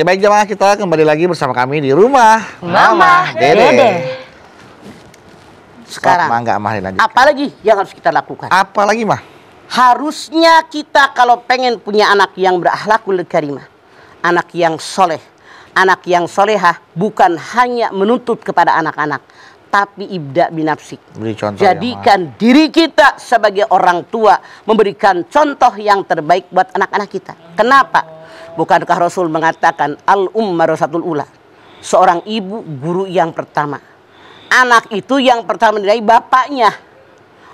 Ya baik jemaah kita kembali lagi bersama kami di rumah Mama, Mama Dede. Dede. Sekarang Mah enggak Mah Apa Apalagi yang harus kita lakukan? Apalagi Mah? Harusnya kita kalau pengen punya anak yang berakhlakul karimah, anak yang soleh, anak yang solehah bukan hanya menuntut kepada anak-anak, tapi ibda binafsik. Beri contoh ya, Jadikan ya, diri kita sebagai orang tua memberikan contoh yang terbaik buat anak-anak kita. Kenapa? Bukankah Rasul mengatakan al ummarosatul ula? Seorang ibu guru yang pertama. Anak itu yang pertama nilai bapaknya.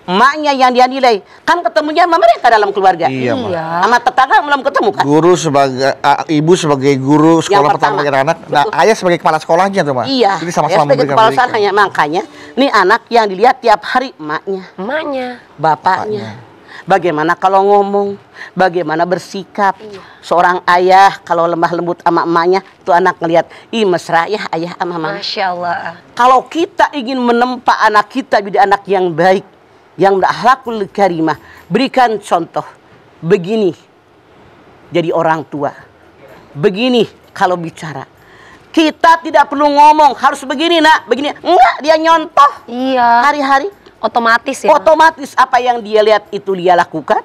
Maknya yang dia nilai. Kan ketemunya sama mereka dalam keluarga. Iya, iya. Sama tetangga belum ketemu kan? Guru sebagai uh, ibu sebagai guru sekolah yang pertama, pertama anak. Nah, ayah sebagai kepala sekolahnya tuh, Mak. Iya. Jadi sama-sama sebagai kepala sekolahnya makanya nih anak yang dilihat tiap hari maknya. Maknya, bapaknya. bapaknya bagaimana kalau ngomong, bagaimana bersikap. Iya. Seorang ayah kalau lemah lembut sama emaknya, tuh anak ngelihat, ih mesra ya ayah sama mama. Masya Allah. Kalau kita ingin menempa anak kita jadi anak yang baik, yang berakhlakul karimah, berikan contoh begini jadi orang tua. Begini kalau bicara. Kita tidak perlu ngomong, harus begini nak, begini. Enggak, dia nyontoh. Iya. Hari-hari otomatis ya otomatis apa yang dia lihat itu dia lakukan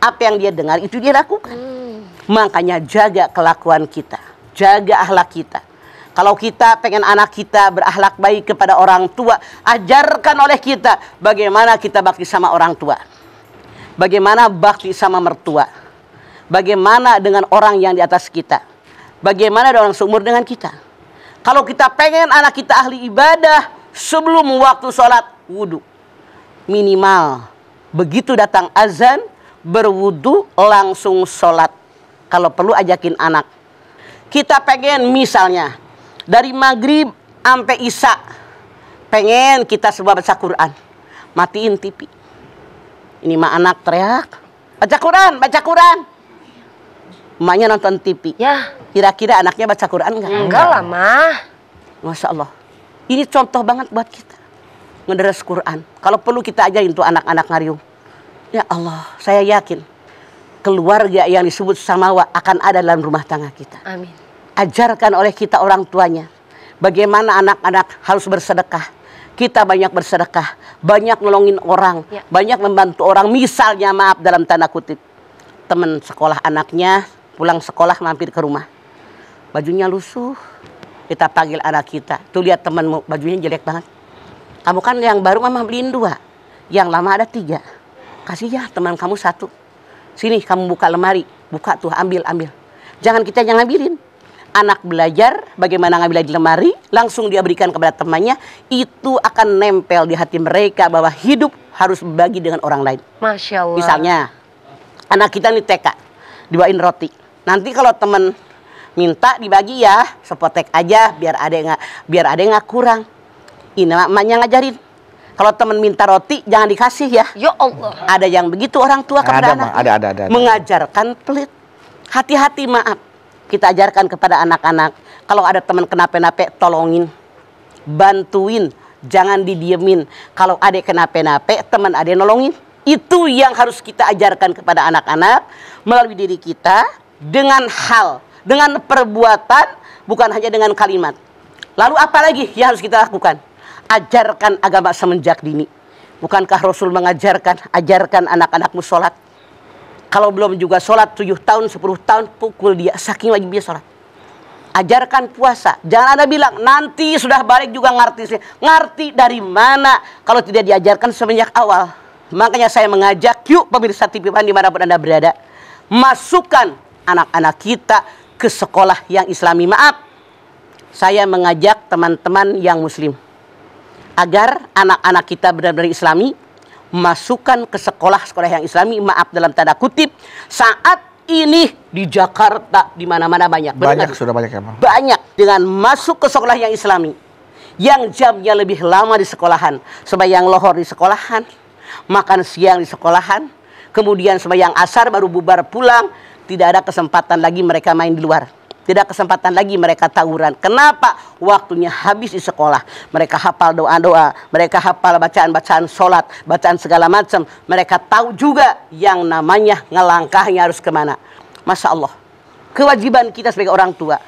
apa yang dia dengar itu dia lakukan hmm. makanya jaga kelakuan kita jaga ahlak kita kalau kita pengen anak kita berahlak baik kepada orang tua, ajarkan oleh kita bagaimana kita bakti sama orang tua. Bagaimana bakti sama mertua. Bagaimana dengan orang yang di atas kita. Bagaimana dengan orang seumur dengan kita. Kalau kita pengen anak kita ahli ibadah, sebelum waktu sholat, wudhu minimal. Begitu datang azan, berwudu langsung sholat. Kalau perlu ajakin anak. Kita pengen misalnya dari maghrib sampai isya pengen kita semua baca Quran. Matiin TV. Ini mah anak teriak. Baca Quran, baca Quran. Emaknya nonton TV. Ya. Kira-kira anaknya baca Quran enggak? Enggak lah, mah. Masya Allah. Ini contoh banget buat kita ngederes Quran. Kalau perlu kita ajarin tuh anak-anak ngariung. Ya Allah, saya yakin keluarga yang disebut samawa akan ada dalam rumah tangga kita. Amin. Ajarkan oleh kita orang tuanya bagaimana anak-anak harus bersedekah. Kita banyak bersedekah, banyak nolongin orang, ya. banyak membantu orang. Misalnya maaf dalam tanda kutip, teman sekolah anaknya pulang sekolah mampir ke rumah. Bajunya lusuh, kita panggil anak kita. Tuh lihat temanmu bajunya jelek banget kamu kan yang baru mama beliin dua, yang lama ada tiga. Kasih ya teman kamu satu. Sini kamu buka lemari, buka tuh ambil ambil. Jangan kita yang ngambilin. Anak belajar bagaimana ngambil di lemari, langsung dia berikan kepada temannya, itu akan nempel di hati mereka bahwa hidup harus berbagi dengan orang lain. Masya Allah. Misalnya, anak kita nih TK, dibawain roti. Nanti kalau teman minta dibagi ya sepotek aja biar ada yang biar ada yang kurang ini maknya ngajarin kalau teman minta roti jangan dikasih ya. Ya Allah. Ada yang begitu orang tua kepada ada, anak. Ada, ada, ada, ada. Mengajarkan pelit. Hati-hati maaf. Kita ajarkan kepada anak-anak kalau ada teman kenapa nape tolongin. Bantuin, jangan didiemin. Kalau adik kenapa nape teman adik nolongin. Itu yang harus kita ajarkan kepada anak-anak melalui diri kita dengan hal, dengan perbuatan bukan hanya dengan kalimat. Lalu apa lagi yang harus kita lakukan? ajarkan agama semenjak dini. Bukankah Rasul mengajarkan, ajarkan anak-anakmu sholat. Kalau belum juga sholat 7 tahun, sepuluh tahun, pukul dia, saking lagi dia sholat. Ajarkan puasa. Jangan ada bilang, nanti sudah balik juga ngerti. Ngerti dari mana kalau tidak diajarkan semenjak awal. Makanya saya mengajak yuk pemirsa TV Pan dimanapun Anda berada. Masukkan anak-anak kita ke sekolah yang islami. Maaf, saya mengajak teman-teman yang muslim agar anak-anak kita benar-benar islami masukkan ke sekolah-sekolah yang islami maaf dalam tanda kutip saat ini di Jakarta di mana-mana banyak. Banyak kan? sudah banyak ya, Banyak dengan masuk ke sekolah yang Islami. Yang jamnya lebih lama di sekolahan, yang lohor di sekolahan, makan siang di sekolahan, kemudian yang asar baru bubar pulang, tidak ada kesempatan lagi mereka main di luar. Tidak kesempatan lagi mereka tawuran. Kenapa? Waktunya habis di sekolah. Mereka hafal doa-doa, mereka hafal bacaan-bacaan sholat, bacaan segala macam. Mereka tahu juga yang namanya ngelangkahnya harus kemana. Masya Allah. Kewajiban kita sebagai orang tua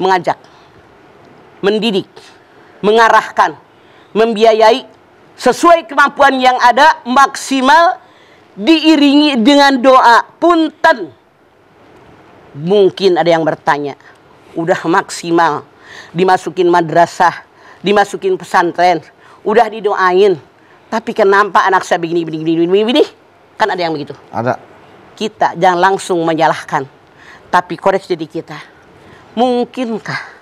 mengajak, mendidik, mengarahkan, membiayai sesuai kemampuan yang ada maksimal diiringi dengan doa punten Mungkin ada yang bertanya, udah maksimal dimasukin madrasah, dimasukin pesantren, udah didoain, tapi kenapa kan anak saya begini begini begini begini? Kan ada yang begitu. Ada. Kita jangan langsung menyalahkan, tapi koreksi diri kita. Mungkinkah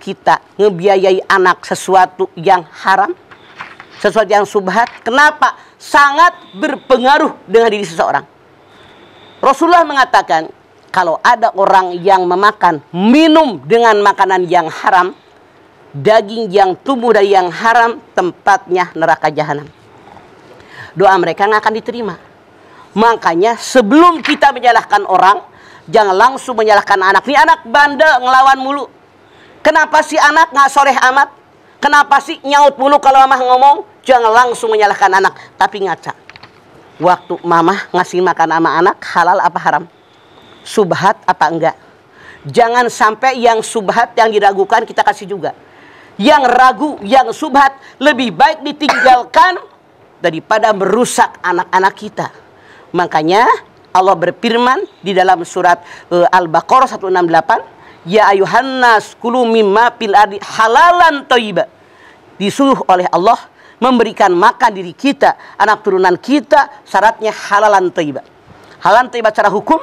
kita ngebiayai anak sesuatu yang haram? Sesuatu yang subhat? Kenapa? Sangat berpengaruh dengan diri seseorang. Rasulullah mengatakan, kalau ada orang yang memakan, minum dengan makanan yang haram, daging yang tumbuh dari yang haram, tempatnya neraka jahanam. Doa mereka nggak akan diterima. Makanya sebelum kita menyalahkan orang, jangan langsung menyalahkan anak. Ini anak bandel ngelawan mulu. Kenapa sih anak nggak soleh amat? Kenapa sih nyaut mulu kalau mamah ngomong? Jangan langsung menyalahkan anak, tapi ngaca. Waktu mamah ngasih makan sama anak halal apa haram? subhat apa enggak. Jangan sampai yang subhat yang diragukan kita kasih juga. Yang ragu, yang subhat lebih baik ditinggalkan daripada merusak anak-anak kita. Makanya Allah berfirman di dalam surat eh, Al-Baqarah 168, "Ya ayuhan nas kulu mimma fil ardi halalan toiba Disuruh oleh Allah memberikan makan diri kita, anak turunan kita, syaratnya halalan toiba Halalan toiba cara hukum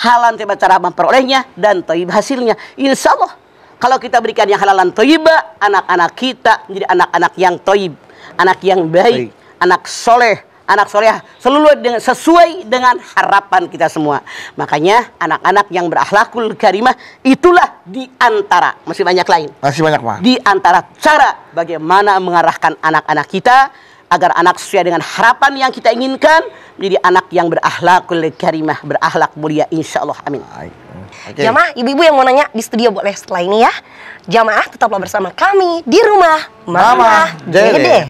halal tiba cara memperolehnya dan toib hasilnya. Insya Allah kalau kita berikan yang halalan toiba, anak-anak kita menjadi anak-anak yang toib, anak yang baik, baik. anak soleh, anak soleh seluruh dengan sesuai dengan harapan kita semua. Makanya anak-anak yang berakhlakul karimah itulah diantara masih banyak lain. Masih banyak mah. diantara cara bagaimana mengarahkan anak-anak kita agar anak sesuai dengan harapan yang kita inginkan menjadi anak yang berakhlakul karimah berakhlak mulia insya Allah amin okay. jamaah ibu-ibu yang mau nanya di studio boleh setelah ini ya jamaah tetaplah bersama kami di rumah Mama, Mama